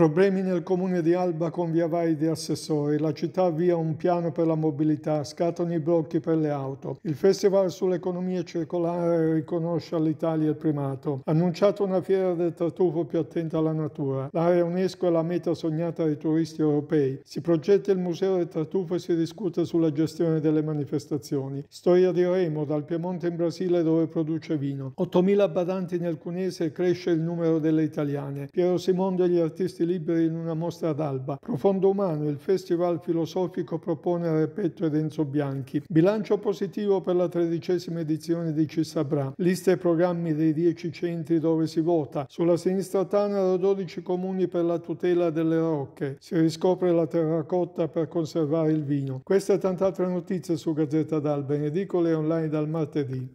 Problemi nel comune di Alba con via vai di assessori, la città avvia un piano per la mobilità, scattano i blocchi per le auto. Il festival sull'economia circolare riconosce all'Italia il primato. Annunciata una fiera del tartufo più attenta alla natura. L'area UNESCO è la meta sognata dai turisti europei. Si progetta il museo del tartufo e si discute sulla gestione delle manifestazioni. Storia di Remo, dal Piemonte in Brasile dove produce vino. 8.000 badanti nel Cunese e cresce il numero delle italiane. Piero Simondo e gli artisti libri in una mostra d'alba. Profondo Umano, il festival filosofico propone a Repetto e Enzo Bianchi. Bilancio positivo per la tredicesima edizione di Ci Liste e programmi dei dieci centri dove si vota. Sulla sinistra Tanaro 12 comuni per la tutela delle rocche. Si riscopre la terracotta per conservare il vino. Queste e tante altre notizie su Gazzetta d'Alba in edicole online dal martedì.